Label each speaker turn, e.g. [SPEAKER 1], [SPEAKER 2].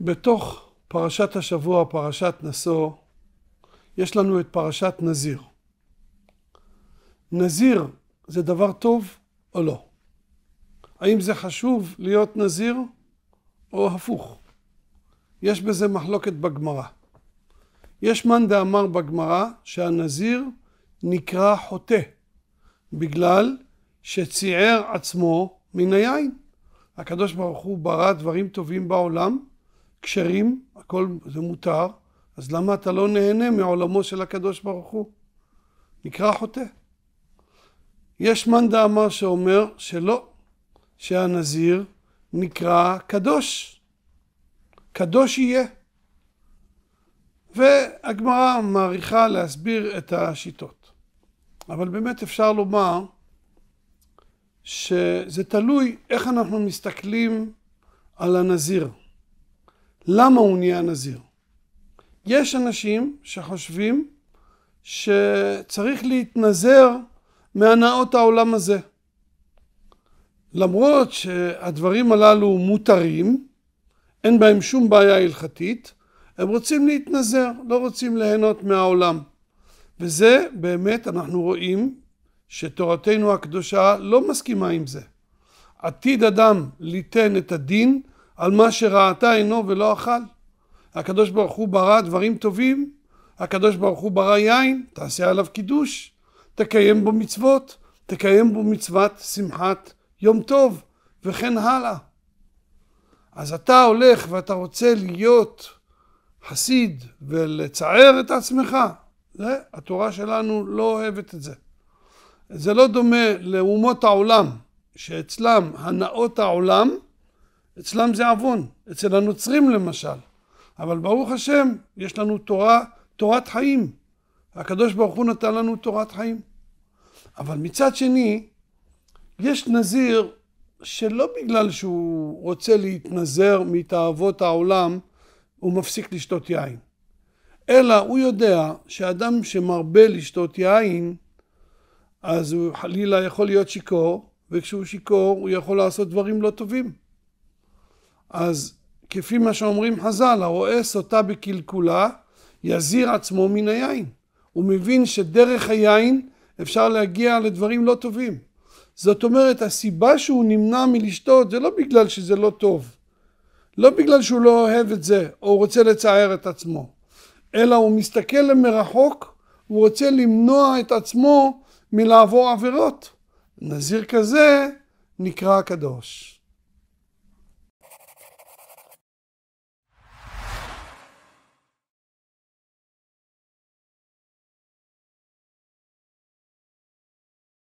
[SPEAKER 1] בתוך פרשת השבוע, פרשת נשוא, יש לנו את פרשת נזיר. נזיר זה דבר טוב או לא? האם זה חשוב להיות נזיר או הפוך? יש בזה מחלוקת בגמרא. יש מאן דאמר בגמרא שהנזיר נקרא חוטא בגלל שציער עצמו מן היין. הקדוש ברוך הוא ברא דברים טובים בעולם כשרים, הכל זה מותר, אז למה אתה לא נהנה מעולמו של הקדוש ברוך הוא? נקרא חוטא. יש מאן דאמר שאומר שלא, שהנזיר נקרא קדוש. קדוש יהיה. והגמרא מעריכה להסביר את השיטות. אבל באמת אפשר לומר שזה תלוי איך אנחנו מסתכלים על הנזיר. למה הוא נהיה נזיר. יש אנשים שחושבים שצריך להתנזר מהנאות העולם הזה. למרות שהדברים הללו מותרים, אין בהם שום בעיה הלכתית, הם רוצים להתנזר, לא רוצים ליהנות מהעולם. וזה באמת אנחנו רואים שתורתנו הקדושה לא מסכימה עם זה. עתיד אדם ליתן את הדין על מה שראתה עינו ולא אכל. הקדוש ברוך הוא ברא דברים טובים, הקדוש ברוך הוא ברא יין, תעשה עליו קידוש, תקיים בו מצוות, תקיים בו מצוות שמחת יום טוב, וכן הלאה. אז אתה הולך ואתה רוצה להיות חסיד ולצער את עצמך, זה, התורה שלנו לא אוהבת את זה. זה לא דומה לאומות העולם, שאצלם הנאות העולם אצלם זה עוון, אצל הנוצרים למשל. אבל ברוך השם, יש לנו תורה, תורת חיים. הקדוש ברוך הוא נתן לנו תורת חיים. אבל מצד שני, יש נזיר שלא בגלל שהוא רוצה להתנזר מתאוות העולם, הוא מפסיק לשתות יין. אלא הוא יודע שאדם שמרבה לשתות יין, אז הוא חלילה יכול להיות שיכור, וכשהוא שיכור הוא יכול לעשות דברים לא טובים. אז כפי מה שאומרים חז"ל, הרואה סוטה בקלקולה, יזהיר עצמו מן היין. הוא מבין שדרך היין אפשר להגיע לדברים לא טובים. זאת אומרת, הסיבה שהוא נמנע מלשתות זה לא בגלל שזה לא טוב. לא בגלל שהוא לא אוהב את זה, או רוצה לצער את עצמו. אלא הוא מסתכל למרחוק, הוא רוצה למנוע את עצמו מלעבור עבירות. נזיר כזה נקרא הקדוש.